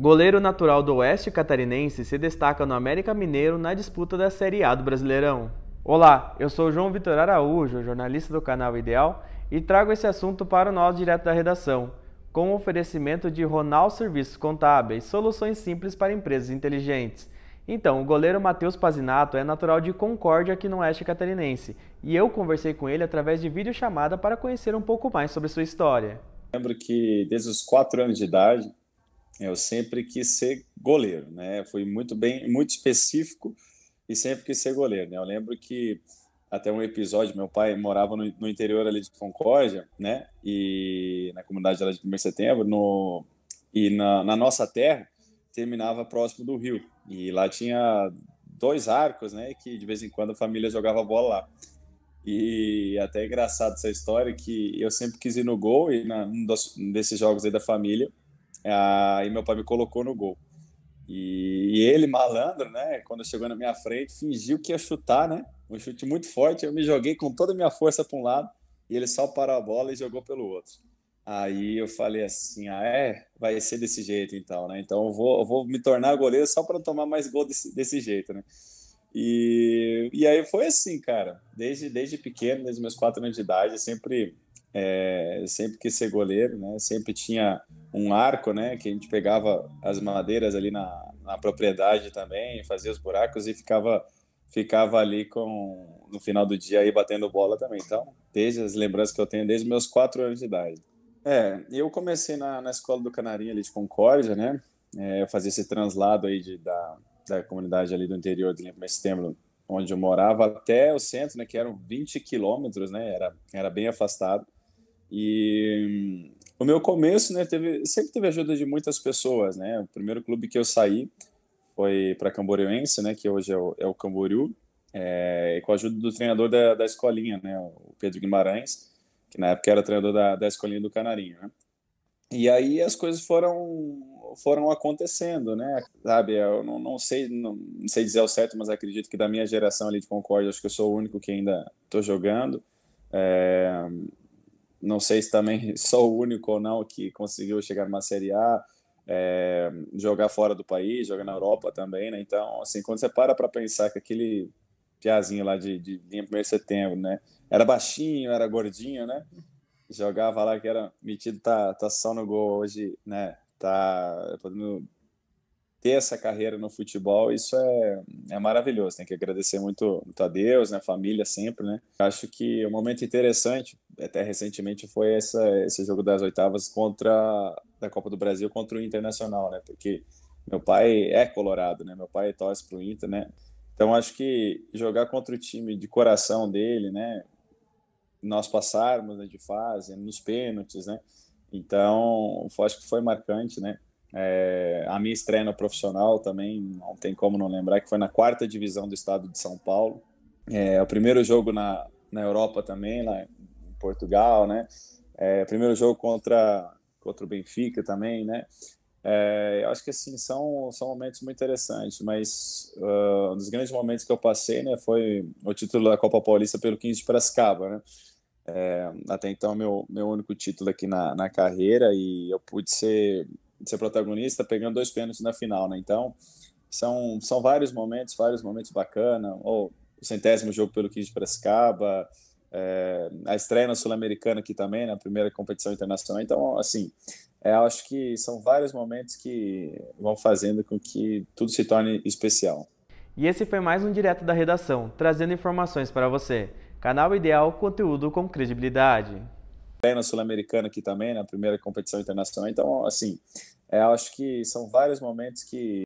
Goleiro natural do Oeste Catarinense se destaca no América Mineiro na disputa da Série A do Brasileirão. Olá, eu sou João Vitor Araújo, jornalista do canal Ideal, e trago esse assunto para o nosso direto da redação, com o oferecimento de Ronaldo Serviços Contábeis, soluções simples para empresas inteligentes. Então, o goleiro Matheus Pazinato é natural de Concórdia aqui no Oeste Catarinense, e eu conversei com ele através de videochamada para conhecer um pouco mais sobre sua história. Lembro que desde os 4 anos de idade, é, eu sempre quis ser goleiro, né? Fui muito bem, muito específico e sempre quis ser goleiro, né? Eu lembro que até um episódio, meu pai morava no, no interior ali de Concórdia, né? E na comunidade ali de 1 de setembro, no, e na, na nossa terra, terminava próximo do rio. E lá tinha dois arcos, né? Que de vez em quando a família jogava bola lá. E até é engraçado essa história que eu sempre quis ir no gol e na, um, dos, um desses jogos aí da família é, aí e meu pai me colocou no gol. E, ele, malandro, né? Quando chegou na minha frente, fingiu que ia chutar, né? Um chute muito forte. Eu me joguei com toda a minha força para um lado e ele só parou a bola e jogou pelo outro. Aí eu falei assim: ah, é, vai ser desse jeito então, né? Então eu vou, eu vou me tornar goleiro só para tomar mais gol desse, desse jeito, né? E, e aí foi assim, cara. Desde, desde pequeno, desde meus quatro anos de idade, sempre é, sempre que ser goleiro, né? Sempre tinha um arco, né? Que a gente pegava as madeiras ali na, na propriedade também, fazia os buracos e ficava ficava ali com no final do dia aí batendo bola também. Então, desde as lembranças que eu tenho desde meus quatro anos de idade. É, eu comecei na, na escola do Canarinho ali de Concórdia, né? É, eu fazia esse translado aí de, da, da comunidade ali do interior de Lima Setembro, onde eu morava, até o centro, né? Que eram 20 quilômetros, né? Era, era bem afastado. E o meu começo, né, teve, sempre teve ajuda de muitas pessoas, né? O primeiro clube que eu saí foi para Camboriense, né, que hoje é o, é o Camboriú, é, com a ajuda do treinador da, da escolinha, né, o Pedro Guimarães, que na época era treinador da, da escolinha do Canarinho, né? E aí as coisas foram foram acontecendo, né? Sabe, eu não, não sei não, sei dizer o certo, mas acredito que da minha geração ali de Concórdia, acho que eu sou o único que ainda estou jogando. É, não sei se também sou o único ou não que conseguiu chegar numa Série A, é, jogar fora do país, jogar na Europa também, né? Então, assim, quando você para para pensar que aquele piazinho lá de, de linha 1 de setembro, né? Era baixinho, era gordinho, né? Jogava lá que era metido, tá, tá só no gol hoje, né? Tá podendo ter essa carreira no futebol, isso é, é maravilhoso. Tem que agradecer muito, muito a Deus, né, família sempre, né? Acho que o um momento interessante, até recentemente, foi essa, esse jogo das oitavas contra da Copa do Brasil contra o Internacional, né? Porque meu pai é colorado, né? Meu pai torce pro Inter, né? Então acho que jogar contra o time de coração dele, né? Nós passarmos né, de fase, nos pênaltis, né? Então, acho que foi marcante, né? É, a minha estreia no profissional também, não tem como não lembrar, que foi na quarta divisão do estado de São Paulo. É, o primeiro jogo na, na Europa também, lá em Portugal, né? É, primeiro jogo contra, contra o Benfica também, né? É, eu acho que assim, são, são momentos muito interessantes, mas uh, um dos grandes momentos que eu passei né, foi o título da Copa Paulista pelo 15 de Piracicaba. Né? É, até então, meu, meu único título aqui na, na carreira, e eu pude ser ser protagonista, pegando dois pênaltis na final, né? Então, são, são vários momentos, vários momentos bacanas. ou o centésimo jogo pelo 15 de Prescaba, é, eh, a estreia na Sul-Americana aqui também, na né? primeira competição internacional. Então, assim, é, acho que são vários momentos que vão fazendo com que tudo se torne especial. E esse foi mais um Direto da Redação, trazendo informações para você. Canal Ideal, conteúdo com credibilidade plena sul-americana aqui também, na primeira competição internacional. Então, assim, é, acho que são vários momentos que